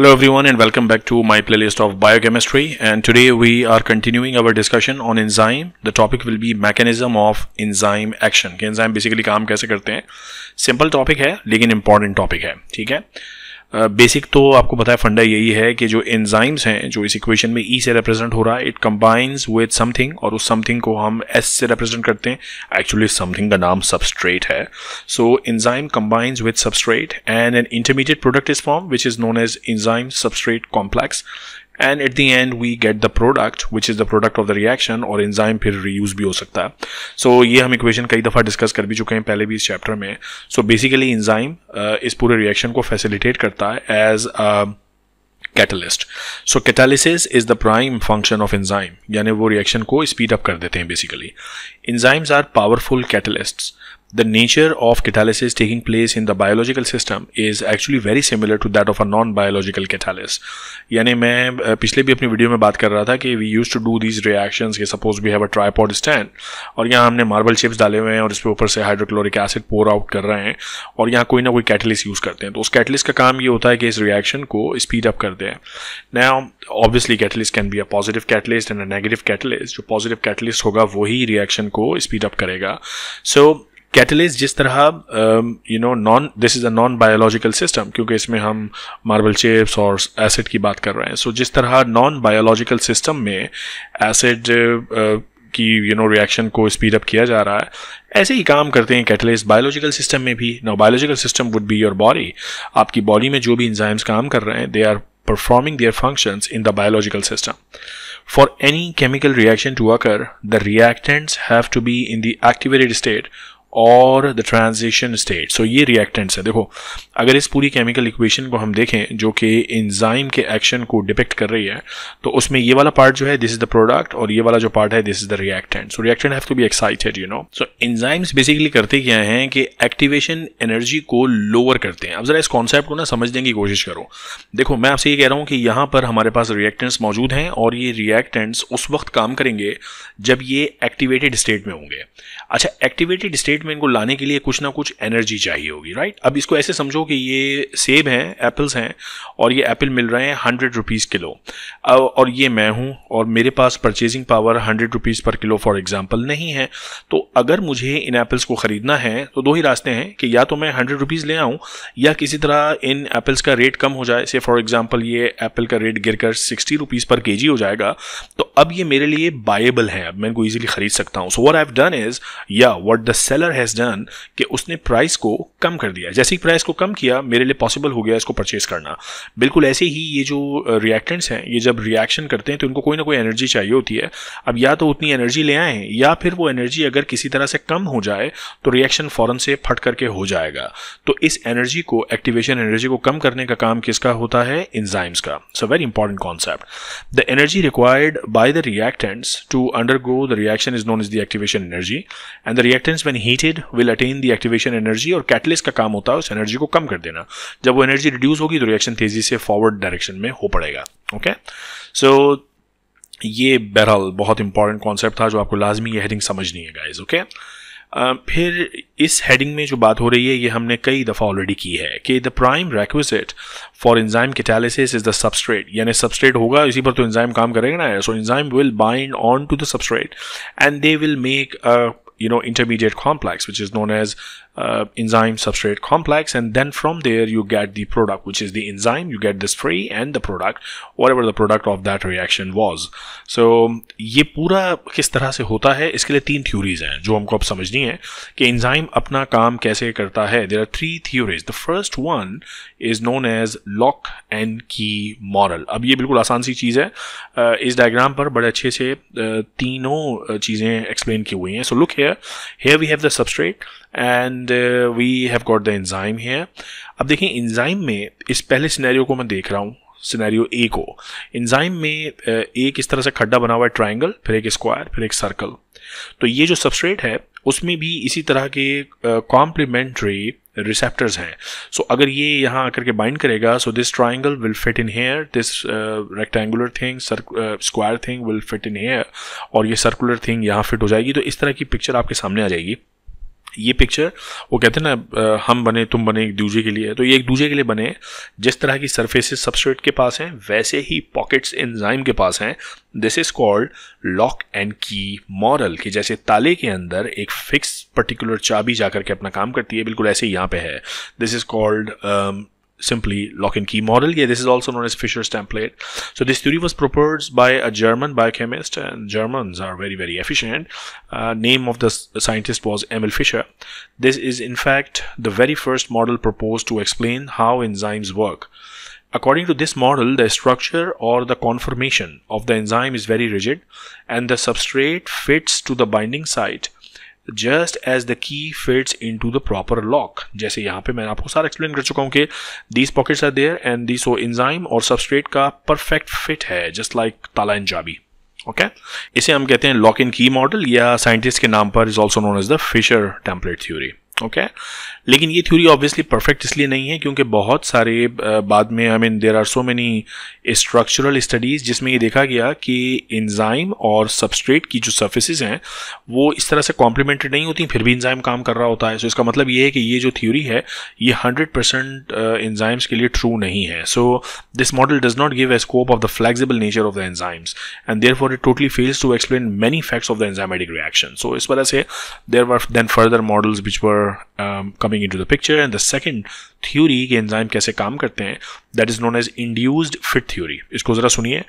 Hello everyone and welcome back to my playlist of biochemistry and today we are continuing our discussion on enzyme. The topic will be mechanism of enzyme action. enzyme basically काम कैसे Simple topic है लेकिन important topic है ठीक है basic uh, तो आपको पता है फंडा यही है कि जो एंजाइम्स हैं जो इस इक्वेशन में ई e से रिप्रेजेंट हो रहा है इट कंबाइंस विद समथिंग और उस समथिंग को हम एस से रिप्रेजेंट करते हैं एक्चुअली समथिंग का नाम सबस्ट्रेट है so enzyme combines with substrate and an intermediate product is form which is known as enzyme substrate complex and at the end we get the product which is the product of the reaction और enzyme फिर reuse भी हो सकता है so so, ये हम equation कई दफ़ा डिस्कस कर भी चुके हैं पहले भी इस चैप्टर में सो बेसिकली एंजाइम इस पूरे रिएक्शन को फैसिलिटेट करता है as catalyst so catalysis is the prime function of enzyme यानी वो रिएक्शन को स्पीड अप कर देते हैं basically enzymes are powerful catalyst The nature of catalysis taking place in the biological system is actually very similar to that of a non-biological catalyst. यानी मैं पिछले भी अपनी वीडियो में बात कर रहा था कि we use to do these reactions के suppose we have a tripod stand और यहाँ हमने मार्बल चिप्स डाले हुए हैं और इसके ऊपर से हाइड्रोक्लोरिक एसिड पोर आउट कर रहे हैं और यहाँ कोई ना कोई कैटलिस्ट यूज़ करते हैं तो उस कैटलिस्ट का काम ये होता है कि इस रिएक्शन को स्पीड अप कर दें नया obviously catalyst can be a positive catalyst and a negative catalyst जो पॉजिटिव कैटलिस्ट होगा वही रिएक्शन को स्पीड अप करेगा सो so, कैटलेज जिस तरह you know non this is a non biological system क्योंकि इसमें हम मार्बल चिप्स और एसिड की बात कर रहे हैं सो so, जिस तरह नॉन बायोलॉजिकल सिस्टम में एसिड uh, की यू नो रिएक्शन को स्पीड अप किया जा रहा है ऐसे ही काम करते हैं कैटलिस्ट बायोलॉजिकल सिस्टम में भी no biological system would be your body आपकी बॉडी में जो भी इंजाइम्स काम कर रहे हैं they are performing their function in the biological system for any chemical reaction to occur the reactants have to be in the activated state और the transition state so ये रिएक्टेंट्स है देखो अगर इस पूरी केमिकल इक्वेशन को हम देखें जो कि इंजाइम के एक्शन को डिपेक्ट कर रही है तो उसमें ये वाला पार्ट जो है दिस इज द प्रोडक्ट और ये वाला जो पार्ट है this is the reactant so reactant have to be excited you know so enzymes basically करते क्या है कि एक्टिवेशन एनर्जी को लोअर करते हैं अब जरा इस कॉन्सेप्ट को ना समझने की कोशिश करो देखो मैं आपसे ये कह रहा हूँ कि यहाँ पर हमारे पास रिएक्टेंट्स मौजूद हैं और ये रिएक्टेंट्स उस वक्त काम करेंगे जब ये एक्टिवेटेड स्टेट में होंगे अच्छा एक्टिवेटेड स्टेट स्टेट में इनको लाने के लिए कुछ ना कुछ एनर्जी चाहिए होगी राइट अब इसको ऐसे समझो कि ये सेब हैं एप्पल्स हैं और ये एप्पल मिल रहे हैं हंड्रेड रुपीज़ किलो और ये मैं हूँ और मेरे पास purchasing power hundred rupees per kilo for example नहीं है तो अगर मुझे इन एप्पल्स को ख़रीदना है तो दो ही रास्ते हैं कि या तो मैं हंड्रेड रुपीज़ ले आऊँ या किसी तरह इन एप्पल्स का रेट कम हो जाए से फॉर एग्जाम्पल ये एप्पल का रेट गिर कर सिक्सटी पर के हो जाएगा तो अब ये मेरे लिए बाएबल है अब मैं इनको ईजिली खरीद सकता हूँ so what have done is या what the seller seller has done कि उसने प्राइस को कम कर दिया जैसे ही प्राइस को कम किया मेरे लिए पॉसिबल हो गया इसको परचेज करना बिल्कुल ऐसे ही ये जो रिएक्टेंट्स हैं ये जब रिएक्शन करते हैं तो इनको कोई ना कोई एनर्जी चाहिए होती है अब या तो उतनी एनर्जी ले आए या फिर वो एनर्जी अगर किसी तरह से कम हो जाए तो रिएक्शन फ़ौरन से फट करके हो जाएगा तो इस एनर्जी को एक्टिवेशन एनर्जी को कम करने का काम किसका होता है इंजाइम्स का so very important concept the energy required by the reactants to undergo the reaction is known is the activation energy and the reactants when heat heated will attain the activation energy और catalyst का काम होता है उस energy को कम कर देना जब वो एनर्जी रिड्यूस होगी तो रिएक्शन तेजी से फॉरवर्ड डायरेक्शन में हो पड़ेगा ओके सो ये बहरहाल बहुत इंपॉर्टेंट कॉन्सेप्ट था जो आपको लाजमी यह हेडिंग समझनी है गाइज ओके फिर इस हेडिंग में जो बात हो रही है ये हमने कई दफ़ा ऑलरेडी की है कि the prime requisite for enzyme catalysis is the substrate यानी सबस्ट्रेट होगा इसी पर तो इंजाइम काम करेगा ना so enzyme will bind on to the substrate and they will make you know intermediate complex, which is known as uh, enzyme substrate complex and then from there you get the product which is the enzyme you get the spray and the product whatever the product of that reaction was so ये पूरा किस तरह से होता है इसके लिए तीन थ्योरीज हैं जो हमको अब समझनी है कि एंजाइम अपना काम कैसे करता है there are three theories the first one is known as lock and key model अब ये बिल्कुल आसान सी चीज़ है uh, इस डायग्राम पर बड़े अच्छे से uh, तीनों uh, चीज़ें एक्सप्लेन की हुई हैं so look here here we have the substrate and we have got the enzyme here अब देखें इंजाइम में इस पहले सिनेरियो को मैं देख रहा हूँ सिनेरियो ए को इंजाइम में एक uh, इस तरह से खड्डा बना हुआ है ट्राइंगल फिर एक स्क्वायर फिर एक सर्कल तो ये जो सबस्ट्रेट है उसमें भी इसी तरह के कॉम्प्लीमेंट्री uh, रिसेप्टर्स हैं सो अगर ये यहाँ आकर के बाइंड करेगा so this triangle will fit in here this rectangular thing square thing will fit in here और ये सर्कुलर थिंग यहाँ फिट हो जाएगी तो इस तरह की पिक्चर आपके सामने आ जाएगी ये पिक्चर वो कहते हैं ना हम बने तुम बने एक दूसरे के लिए तो ये एक दूसरे के लिए बने जिस तरह की सरफेसेस सबस्ट्रेट के पास हैं वैसे ही पॉकेट्स एंजाइम के पास हैं this is called lock and key model कि जैसे ताले के अंदर एक फिक्स पर्टिकुलर चाबी जाकर के अपना काम करती है बिल्कुल ऐसे ही यहाँ पे है this is called simply lock and key model. Yeah, this is also known as Fisher's template. So this theory was proposed by a German biochemist and Germans are very, very efficient. Uh, name of the scientist was Emil Fischer. This is in fact the very first model proposed to explain how enzymes work. According to this model, the structure or the conformation of the enzyme is very rigid and the substrate fits to the binding site just as the key fits in to the proper lock जैसे यहाँ पे मैं आपको सारा explain कर चुका हूँ कि these pockets are there and the so enzyme और सबस्ट्रेट का परफेक्ट फिट है जस्ट लाइक ताला इन जाबी ओके okay? इसे हम कहते हैं लॉक इन की मॉडल या साइंटिस्ट के नाम पर is also known as the Fischer template theory okay लेकिन ये थ्योरी ऑब्वियसली परफेक्ट इसलिए नहीं है क्योंकि बहुत सारे बाद में I mean there are so many structural studies जिसमें ये देखा गया कि इंजाइम और सबस्ट्रेट की जो सर्फेसिज हैं वो इस तरह से कॉम्प्लीमेंटेड नहीं होती फिर भी इंजाइम काम कर रहा होता है सो इसका मतलब ये है कि ये जो थ्योरी है ये हंड्रेड परसेंट इंजाइम्स के लिए ट्रू नहीं है so this model does not give a scope of the flexible nature of the enzymes and therefore it totally fails to explain many facts of the enzymatic reaction so इस वजह से there were then further models which were um, coming into the picture and the second theory कि enzyme kaise kaam karte hain that is known as induced fit theory isko zara suniye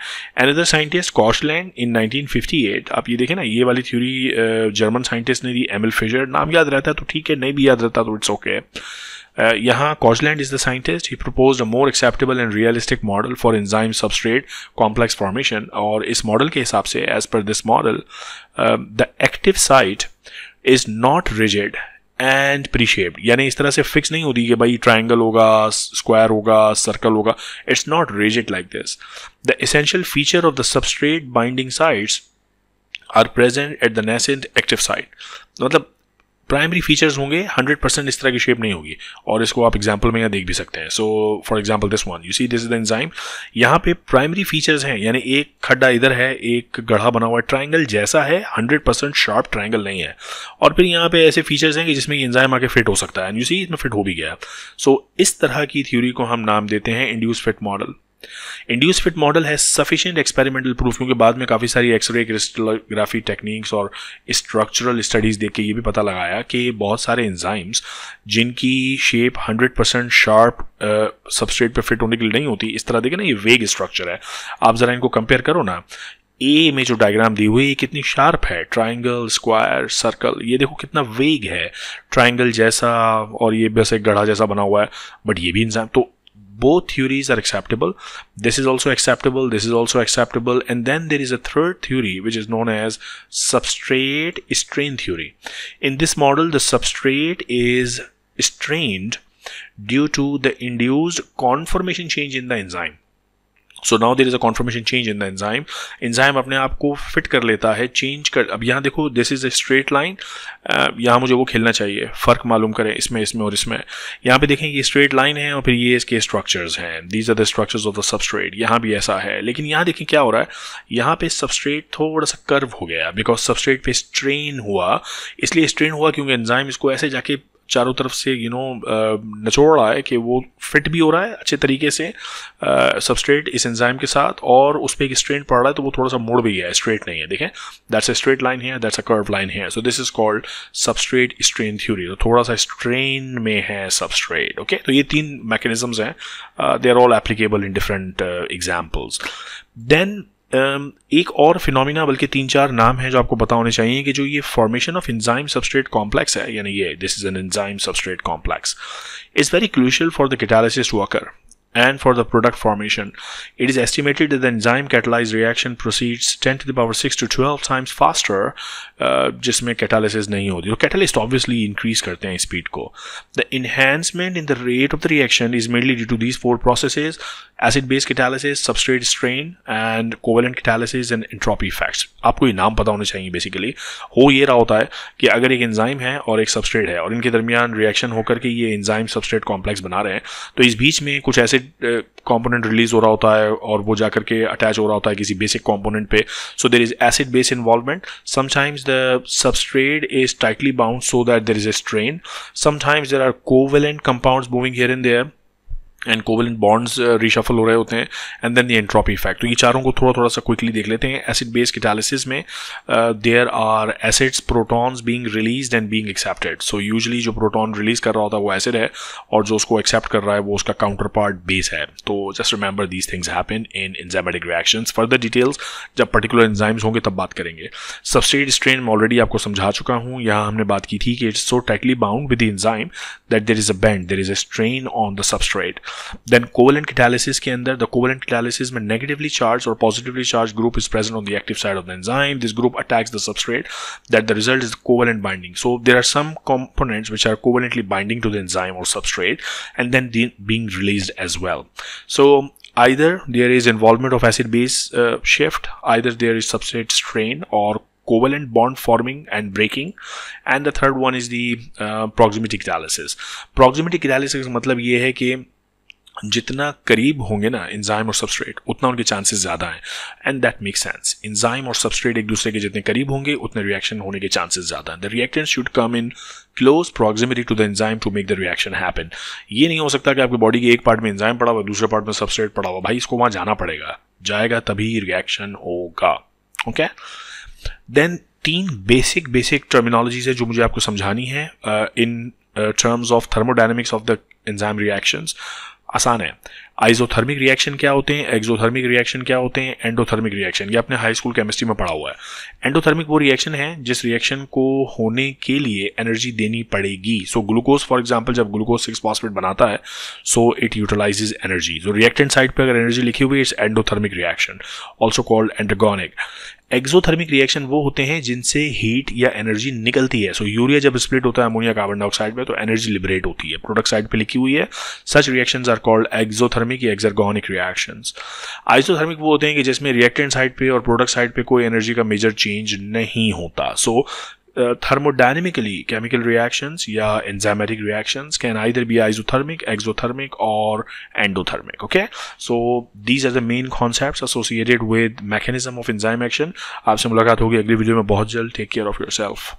another scientist koshland in 1958 aap ye dekhe na ye wali theory uh, german scientist ne di emil fischer naam yaad rehta hai to theek hai nahi bhi yaad rehta to it's okay. Uh, यहाँ Koshland is the scientist he propose a more acceptable and realistic model for enzyme substrate complex formation और इस model के हिसाब से as per this model the active site is not not and pre shaped यानी इस तरह से fix नहीं होती कि भाई ट्राइंगल होगा स्क्वायर होगा सर्कल होगा it's not rigid like this the essential feature of the substrate binding sides are present at the nascent active site मतलब प्राइमरी फीचर्स होंगे 100 परसेंट इस तरह की शेप नहीं होगी और इसको आप एग्जाम्पल में यहाँ देख भी सकते हैं so for example this one you see this is the enzyme यहाँ पे प्राइमरी फीचर्स हैं यानी एक खड्डा इधर है एक गढ़ा बना हुआ है ट्राइंगल जैसा है 100 परसेंट शार्प ट्राइंगल नहीं है और फिर यहाँ पे ऐसे फीचर्स हैं कि जिसमें एंजाइम आके फिट हो सकता है एंड यू सी इसमें फिट हो भी गया सो so, इस तरह की थ्योरी को हम नाम देते हैं induce fit model induce fit model है सफिशियंट एक्सपेरिमेंटल प्रूफ क्योंकि बाद में काफ़ी सारी एक्सरे क्रिस्टलोग्राफी टेक्निक्स और स्ट्रक्चरल स्टडीज़ देख के ये भी पता लगाया कि बहुत सारे एंजाइम्स जिनकी शेप 100 परसेंट शार्प सबस्ट्रेट पर फिट होने के लिए नहीं होती इस तरह देखें ना ये वेग स्ट्रक्चर है आप ज़रा इनको कंपेयर करो ना ए में जो डायग्राम दी हुई है कितनी शार्प है ट्राइंगल स्क्वायर सर्कल ये देखो कितना वेग है ट्राइंगल जैसा और ये बस एक गढ़ा जैसा बना हुआ है बट ये भी इंजाम तो both theories are acceptable this is also acceptable this is also acceptable and then there is a third theory which is known as substrate strain theory in this model the substrate is strained due to the induced conformation change in the enzyme so now there is a conformation change in the enzyme enzyme अपने आप को fit कर लेता है change कर अब यहाँ देखो this is a straight line यहाँ मुझे वो खेलना चाहिए फ़र्क मालूम करें इसमें इसमें और इसमें यहाँ पे देखें ये स्ट्रेट लाइन है और फिर ये इसके स्ट्रक्चर्स हैं these are the structures of the substrate यहाँ भी ऐसा है लेकिन यहाँ देखें क्या हो रहा है यहाँ पे सबस्ट्रेट थोड़ा सा कर्व हो गया बिकॉज सबस्ट्रेट पे स्ट्रेन हुआ इसलिए स्ट्रेन हुआ क्योंकि एंजाइम इसको ऐसे जाके चारों तरफ से यू नो नचोड़ रहा है कि वो फिट भी हो रहा है अच्छे तरीके से सबस्ट्रेट इस एंजाइम के साथ और उस पर एक स्ट्रेन पड़ रहा है तो वो थोड़ा सा मुड़ भी गया है स्ट्रेट नहीं है देखें दैट्स अ स्ट्रेट लाइन है दैट्स अ कर्व लाइन है so this is called substrate strain theory तो थोड़ा सा स्ट्रेन में है सबस्ट्रेट ओके okay? तो ये तीन मैकेनिज्म हैं they are all applicable in different examples then Um, एक और फिनोमिना बल्कि तीन चार नाम है जो आपको पता होने चाहिए कि जो ये formation of enzyme substrate complex है यानी ये this is an enzyme substrate complex is very crucial for the catalysis worker and for the product formation. It is estimated that the enzyme catalyzed reaction proceeds 10 to the power 6 to 12 times faster uh, जिसमें catalysis नहीं होती तो catalyst obviously increase karte hai speed ko. The enhancement in the rate of the reaction is mainly due to these four processes acid-base catalysis, substrate strain and covalent catalysis and entropy effects. आपको ये नाम पता होने basically. Basically हो ये रहा होता है कि अगर एक एंजाइम है और एक सबस्ट्रेट है और इनके दरमियान रिएक्शन होकर के ये एंजाइम सबस्ट्रेट कॉम्प्लेक्स बना रहे हैं तो इस बीच में कॉम्पोनेंट रिलीज uh, हो रहा होता है और वो जाकर के अटैच हो रहा होता है किसी बेसिक कॉम्पोनेंट पे so there is acid base involvement sometimes the substrate is tightly bound so that there is a strain sometimes there are covalent compounds moving here in there and covalent bonds reshuffle हो रहे होते हैं and then the entropy effect तो ये चारों को थोड़ा थोड़ा सा क्विकली देख लेते हैं एसिड बेस कैटालिसिस में there are acids protons being release and being accepted so usually जो प्रोटॉन रिलीज कर रहा होता है वो एसिड है और जो उसको एक्सेप्ट कर रहा है वो उसका काउंटर पार्ट बेस है तो just remember these things happen in enzymatic reaction further details जब पर्टिकुलर एंजाइम्स होंगे तब बात करेंगे सबस्टेट स्ट्रेन में ऑलरेडी आपको समझा चुका हूँ यहाँ हमने बात की थी कि it's so tightly bound with the enzyme that there is a band there is a strain on the substrate then covalent catalysis ke andar the covalent catalysis mein negatively charged or positively charged group is present on the active side of the enzyme this group attacks the substrate that the result is covalent binding so there are some components which are covalently binding to the enzyme or substrate and then being released as well so either there is involvement of acid base uh, shift either there is substrate strain or covalent bond forming and breaking and the third one is the uh, proximity catalysis proximity catalysis matlab ye hai ke जितना करीब होंगे ना enzyme और substrate उतना उनके chances ज़्यादा हैं and that make sense enzyme और सबस्ट्रेट एक दूसरे के जितने करीब होंगे उतने रिएक्शन होने के चांसेस ज़्यादा हैं the reactant should come in close proximity to the enzyme to make the reaction happen ये नहीं हो सकता कि आपकी बॉडी के एक पार्ट में इंजाइम पड़ा हुआ दूसरे पार्ट में सबस्ट्रेट पड़ा हुआ भाई इसको वहाँ जाना पड़ेगा जाएगा तभी रिएक्शन होगा ओके देन तीन बेसिक बेसिक टर्मिनोलॉजीज है जो मुझे आपको समझानी है in terms of thermodynamics of the enzyme reactions Asane isothermic reaction क्या होते हैं एक्सोथर्मिक रिएक्शन क्या होते हैं एंडोथर्मिक रिएक्शन ये आपने हाई स्कूल केमिस्ट्री में पढ़ा हुआ है एंडोथर्मिक वो रिएक्शन है जिस रिएक्शन को होने के लिए एनर्जी देनी पड़ेगी सो ग्लूकोज फॉर एग्जाम्पल जब ग्लूकोज सिक्स फॉस्फेट बनाता है सो इट यूटिलाइजेज एनर्जी जो रिएक्टेंट साइड पर अगर एनर्जी लिखी हुई है it's endothermic reaction also called endergonic exothermic reaction वो होते हैं जिनसे हीट या एनर्जी निकलती है सो so, यूरिया जब स्प्लिट होता है अमोनिया कार्बन डाइऑक्साइड में तो एनर्जी लिबरेट होती है प्रोडक्ट साइड पे लिखी हुई है such reactions are called exothermic exothermic या एक्जरगोनिक रिएक्शन आइसोथर्मिक वो होते हैं कि जिसमें रिएक्टेंट साइड पे और प्रोडक्ट साइड पे कोई एनर्जी का मेजर चेंज नहीं होता सो थर्मोडाइनमिकली केमिकल रिएक्शन या enzymatic reaction can either be isothermic exothermic और endothermic okay so these are the main concept associated with mechanism of enzyme action आपसे मुलाकात होगी अगली वीडियो में बहुत जल्द take care of your self